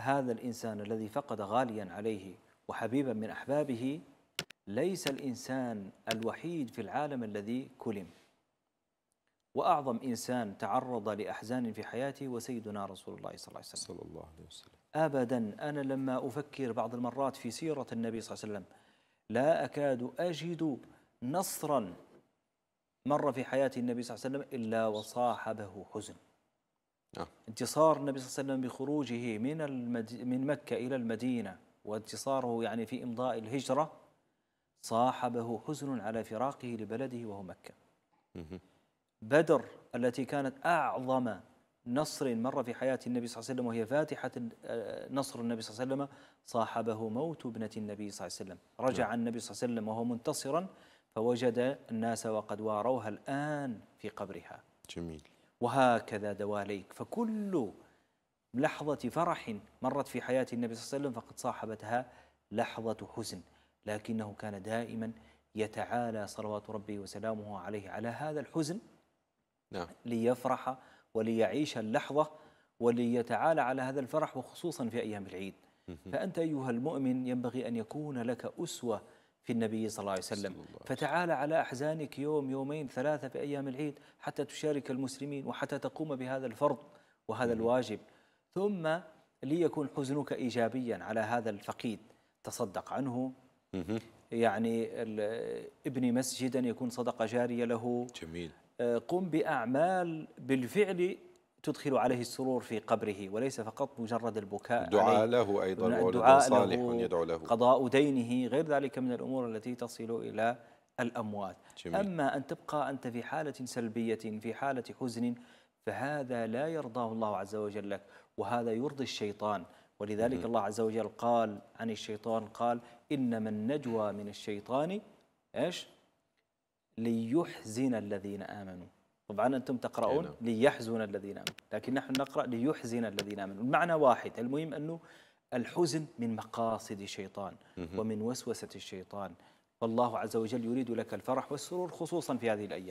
هذا الإنسان الذي فقد غاليا عليه وحبيبا من أحبابه ليس الإنسان الوحيد في العالم الذي كلم وأعظم إنسان تعرض لأحزان في حياته وسيدنا رسول الله صلى الله عليه وسلم صلى الله عليه وسلم أبدا أنا لما أفكر بعض المرات في سيرة النبي صلى الله عليه وسلم لا أكاد أجد نصرا مر في حياة النبي صلى الله عليه وسلم إلا وصاحبه حزن انتصار النبي صلى الله عليه وسلم بخروجه من المد... من مكة إلى المدينة وانتصاره يعني في إمضاء الهجرة صاحبه حزن على فراقه لبلده وهو مكة بدر التي كانت أعظم نصر مر في حياة النبي صلى الله عليه وسلم وهي فاتحة آه، نصر النبي صلى الله عليه وسلم صاحبه موت ابنة النبي صلى الله عليه وسلم رجع نعم. النبي صلى الله عليه وسلم وهو منتصرا فوجد الناس وقد واروها الآن في قبرها جميل وهكذا دواليك فكل لحظة فرح مرت في حياة النبي صلى الله عليه وسلم فقد صاحبتها لحظة حزن لكنه كان دائما يتعالى صلوات ربي وسلامه عليه على هذا الحزن نعم. ليفرح وليعيش اللحظة وليتعالى على هذا الفرح وخصوصا في أيام العيد فأنت أيها المؤمن ينبغي أن يكون لك أسوة في النبي صلى الله عليه وسلم فتعال على أحزانك يوم يومين ثلاثة في أيام العيد حتى تشارك المسلمين وحتى تقوم بهذا الفرض وهذا الواجب ثم ليكون حزنك إيجابيا على هذا الفقيد تصدق عنه يعني ابن مسجدا يكون صدقة جارية له جميل آه، قم بأعمال بالفعل تدخل عليه السرور في قبره وليس فقط مجرد البكاء دعاء له أيضا الدعاء صالح يدعو له قضاء دينه غير ذلك من الأمور التي تصل إلى الأموات جميل. أما أن تبقى أنت في حالة سلبية في حالة حزن فهذا لا يرضاه الله عز وجل لك وهذا يرضي الشيطان ولذلك الله عز وجل قال عن الشيطان قال إنما النجوى من الشيطان إيش ليحزن الذين آمنوا طبعا أنتم تقرؤون نعم. ليحزن الذين آمنوا لكن نحن نقرأ ليحزن الذين آمنوا المعنى واحد المهم أنه الحزن من مقاصد الشيطان ومن وسوسة الشيطان فالله عز وجل يريد لك الفرح والسرور خصوصا في هذه الأيام